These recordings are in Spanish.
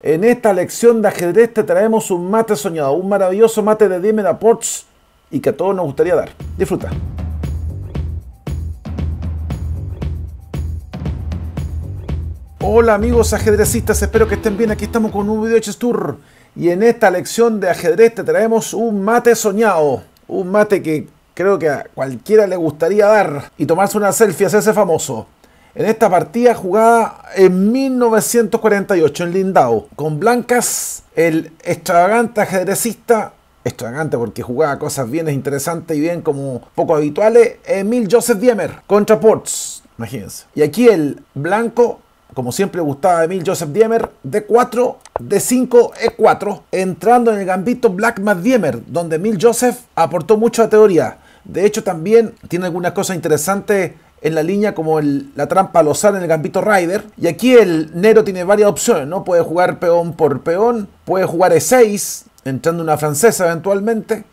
En esta lección de ajedrez te traemos un mate soñado, un maravilloso mate de Dimena Ports y que a todos nos gustaría dar. Disfruta. Hola amigos ajedrecistas, espero que estén bien. Aquí estamos con un video de Tour. Y en esta lección de ajedrez te traemos un mate soñado. Un mate que creo que a cualquiera le gustaría dar y tomarse una selfie, ese famoso en esta partida jugada en 1948 en Lindau, con Blancas, el extravagante ajedrecista, extravagante porque jugaba cosas bien interesantes y bien como poco habituales, Emil Joseph Diemer contra Ports, imagínense. Y aquí el blanco como siempre gustaba Emil Joseph Diemer, D4, D5, E4, entrando en el gambito Black más Diemer, donde Emil Joseph aportó mucho a teoría. De hecho, también tiene algunas cosas interesantes en la línea como la trampa Lozano en el Gambito Rider. Y aquí el negro tiene varias opciones, ¿no? Puede jugar peón por peón, puede jugar E6, entrando una francesa eventualmente,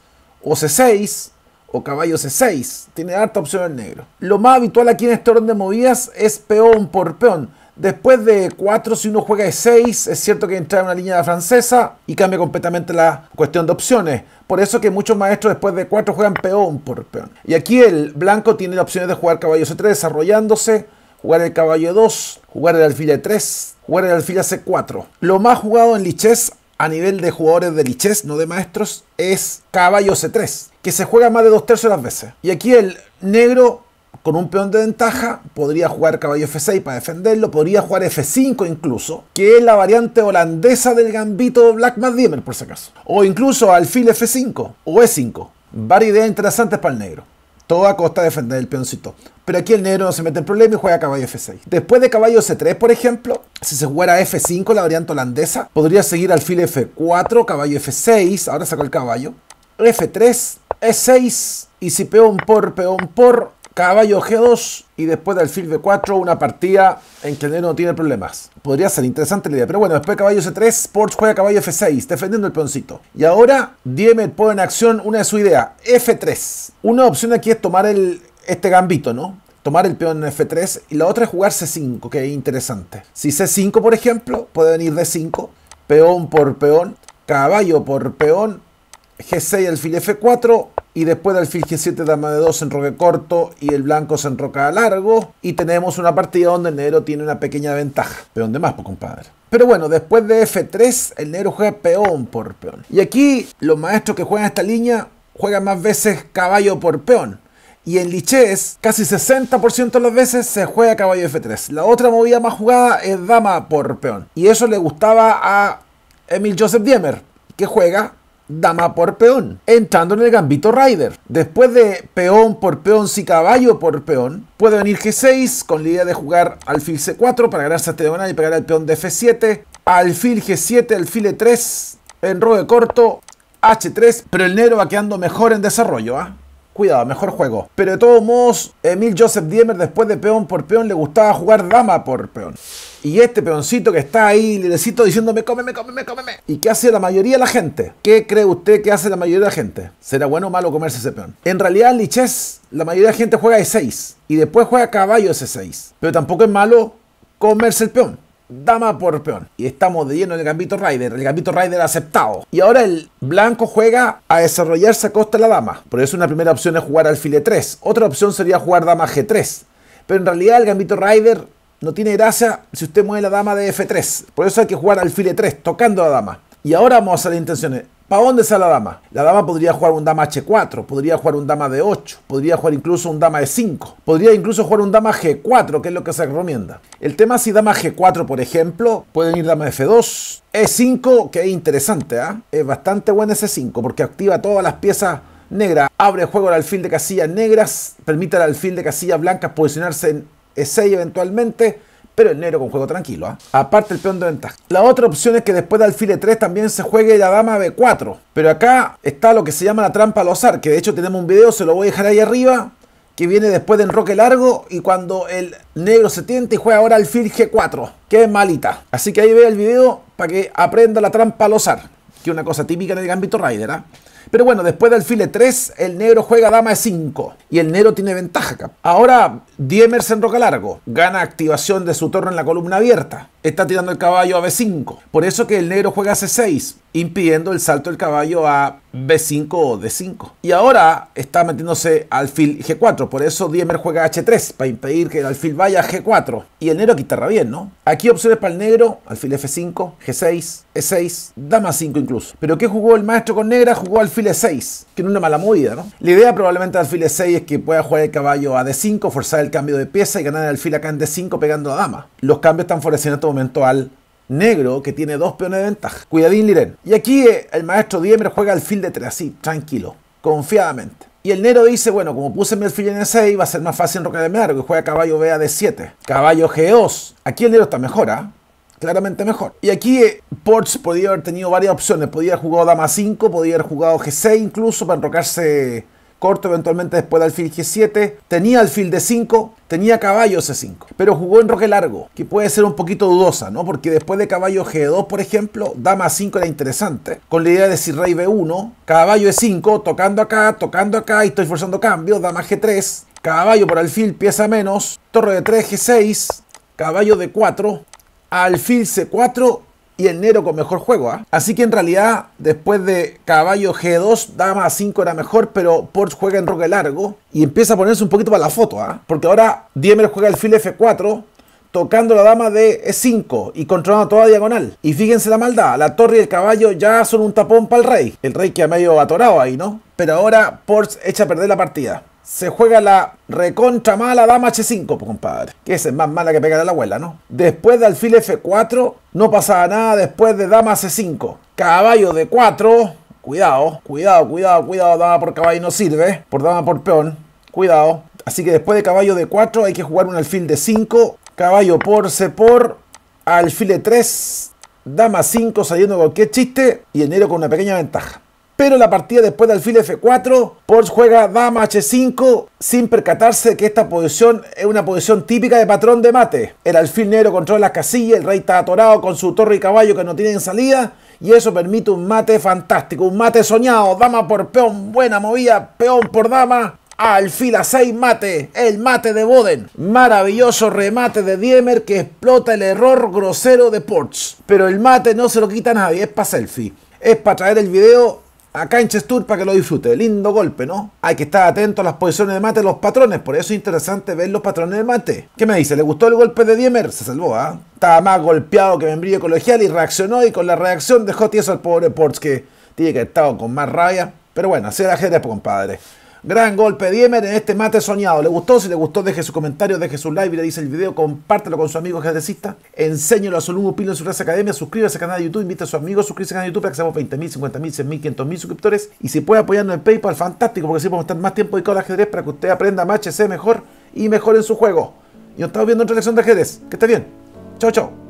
o C6, o caballo C6. Tiene harta opción el negro. Lo más habitual aquí en este orden de movidas es peón por peón. Después de 4, si uno juega de 6, es cierto que entra en una línea francesa y cambia completamente la cuestión de opciones. Por eso que muchos maestros después de 4 juegan peón por peón. Y aquí el blanco tiene la opción de jugar caballo C3 desarrollándose, jugar el caballo 2, jugar el alfil E3, jugar el alfil C4. Lo más jugado en lichess a nivel de jugadores de lichess, no de maestros, es caballo C3, que se juega más de dos tercios de las veces. Y aquí el negro con un peón de ventaja podría jugar caballo F6 para defenderlo, podría jugar F5 incluso, que es la variante holandesa del gambito Black Mad por si acaso. O incluso alfil F5 o E5. Varias ideas interesantes para el negro. Todo a costa de defender el peoncito. Pero aquí el negro no se mete en problema y juega caballo F6. Después de caballo C3, por ejemplo, si se jugara F5, la variante holandesa, podría seguir alfil F4, caballo F6, ahora sacó el caballo, F3, E6, y si peón por, peón por, Caballo G2 y después de alfil B4 una partida en que el no tiene problemas. Podría ser interesante la idea, pero bueno, después de caballo C3, Sports juega caballo F6, defendiendo el peoncito. Y ahora Diemet pone en acción una de sus ideas, F3. Una opción aquí es tomar el, este gambito, ¿no? Tomar el peón en F3 y la otra es jugar C5, que es interesante. Si C5, por ejemplo, puede venir D5, peón por peón, caballo por peón, G6 alfil F4, y después del alfil G7 dama de 2 enroque corto y el blanco se enroca largo y tenemos una partida donde el negro tiene una pequeña ventaja. Peón de más, pues compadre. Pero bueno, después de F3 el negro juega peón por peón. Y aquí los maestros que juegan esta línea juegan más veces caballo por peón. Y en lichés, casi 60% de las veces se juega caballo F3. La otra movida más jugada es dama por peón. Y eso le gustaba a Emil Joseph Diemer, que juega dama por peón, entrando en el gambito rider. Después de peón por peón, si caballo por peón, puede venir g6 con la idea de jugar alfil c4 para ganarse este diagonal y pegar al peón de f7, alfil g7, alfil e3, enroque corto, h3, pero el negro va quedando mejor en desarrollo, ¿ah? Cuidado, mejor juego. Pero de todos modos, Emil Joseph Diemer después de peón por peón le gustaba jugar dama por peón. Y este peoncito que está ahí, necesito diciéndome, cómeme, cómeme, cómeme. ¿Y qué hace la mayoría de la gente? ¿Qué cree usted que hace la mayoría de la gente? ¿Será bueno o malo comerse ese peón? En realidad, en la mayoría de la gente juega e 6 y después juega caballo ese 6. Pero tampoco es malo comerse el peón. Dama por peón. Y estamos de lleno en el gambito rider. El gambito rider aceptado. Y ahora el blanco juega a desarrollarse a costa de la dama. Por eso una primera opción es jugar e 3. Otra opción sería jugar dama G3. Pero en realidad el gambito rider no tiene gracia si usted mueve la dama de F3. Por eso hay que jugar alfil E3, tocando la dama. Y ahora vamos a hacer las intenciones. ¿Para dónde está la dama? La dama podría jugar un dama H4, podría jugar un dama de 8, podría jugar incluso un dama de 5, podría incluso jugar un dama G4, que es lo que se recomienda. El tema es si dama G4, por ejemplo, pueden ir dama F2, E5, que es interesante, ¿ah? Es bastante bueno ese 5 porque activa todas las piezas negras, abre el juego al alfil de casillas negras, permite al alfil de casillas blancas posicionarse en es 6 eventualmente, pero el negro con juego tranquilo. ¿ah? Aparte el peón de ventaja. La otra opción es que después de alfil E3 también se juegue la dama B4. Pero acá está lo que se llama la trampa al azar, que de hecho tenemos un video, se lo voy a dejar ahí arriba, que viene después del roque largo y cuando el negro se tienta y juega ahora alfil G4, que es malita. Así que ahí ve el video para que aprenda la trampa al azar, que es una cosa típica en el gambito rider. ¿eh? Pero bueno, después del file 3 el negro juega dama E5 y el negro tiene ventaja Ahora, Diemer en enroca largo, gana activación de su torre en la columna abierta. Está tirando el caballo a B5. Por eso que el negro juega C6 impidiendo el salto del caballo a B5 o D5. Y ahora está metiéndose alfil G4, por eso Diemer juega H3, para impedir que el alfil vaya a G4. Y el negro quitarra bien, ¿no? Aquí opciones para el negro, alfil F5, G6, E6, dama 5 incluso. Pero ¿qué jugó el maestro con negra? Jugó alfil E6, que no es una mala movida, ¿no? La idea probablemente del alfil E6 es que pueda jugar el caballo a D5, forzar el cambio de pieza y ganar el alfil acá en D5 pegando a dama. Los cambios están favoreciendo en este momento al negro que tiene dos peones de ventaja. Cuidadín, Liren. Y aquí eh, el maestro Diemer juega al fil de 3, así, tranquilo, confiadamente. Y el negro dice, bueno, como puse mi alfil en E6, va a ser más fácil mero que juega caballo B de 7 Caballo G2. Aquí el negro está mejor, ¿ah? claramente mejor. Y aquí eh, Ports podría haber tenido varias opciones. Podía haber jugado dama 5, podría haber jugado G6 incluso para enrocarse corto eventualmente después de alfil G7, tenía alfil de 5 tenía caballo C5, pero jugó en roque largo, que puede ser un poquito dudosa, ¿no? Porque después de caballo G2, por ejemplo, dama 5 era interesante, con la idea de si rey B1, caballo E5, tocando acá, tocando acá y estoy forzando cambios, dama G3, caballo por alfil, pieza menos, torre de 3, G6, caballo de 4 alfil C4 y el negro con mejor juego. ¿ah? Así que en realidad, después de caballo G2, dama 5 era mejor, pero Porsche juega en roque largo y empieza a ponerse un poquito para la foto. ¿ah? Porque ahora Diemer juega el fil F4, tocando la dama de E5 y controlando toda diagonal. Y fíjense la maldad, la torre y el caballo ya son un tapón para el rey. El rey que queda medio atorado ahí, ¿no? Pero ahora Porsche echa a perder la partida. Se juega la recontra mala dama H5, compadre. Que esa es más mala que pegar a la abuela, ¿no? Después de alfil F4, no pasaba nada después de dama C5. Caballo de 4. Cuidado, cuidado, cuidado, cuidado. Dama por caballo no sirve. Por dama por peón. Cuidado. Así que después de caballo de 4 hay que jugar un alfil de 5. Caballo por C por. Alfil de 3. Dama 5 saliendo con qué chiste. Y enero con una pequeña ventaja. Pero la partida después de alfil F4, Porsche juega dama H5 sin percatarse que esta posición es una posición típica de patrón de mate. El alfil negro controla las casillas, el rey está atorado con su torre y caballo que no tienen salida y eso permite un mate fantástico, un mate soñado, dama por peón, buena movida, peón por dama, alfil a 6 mate, el mate de Boden. Maravilloso remate de Diemer que explota el error grosero de Porsche. Pero el mate no se lo quita nadie, es para selfie. Es para traer el video a en Chestur para que lo disfrute. Lindo golpe, ¿no? Hay que estar atento a las posiciones de mate, los patrones. Por eso es interesante ver los patrones de mate. ¿Qué me dice? ¿Le gustó el golpe de Diemer? Se salvó, ¿ah? Estaba más golpeado que membrillo colegial y reaccionó. Y con la reacción dejó tieso al pobre Ports que tiene que haber estado con más rabia. Pero bueno, así era ajedrez, pues, compadre. Gran golpe de Diemer en este mate soñado. ¿Le gustó? Si le gustó, deje su comentario, deje su like, y le dice el video, compártelo con su amigo ajedrecista, Enséñelo a su alumno Pilo en su clase academia. Suscríbase al canal de YouTube, invita a su amigo, suscríbase al canal de YouTube para que seamos 20.000, 50.000, 100.000, 500.000 suscriptores. Y si puede apoyarnos en PayPal, fantástico, porque así podemos estar más tiempo dedicado al ajedrez para que usted aprenda más, se mejor y mejor en su juego. Y nos estamos viendo en otra lección de ajedrez. Que esté bien. Chao, chao.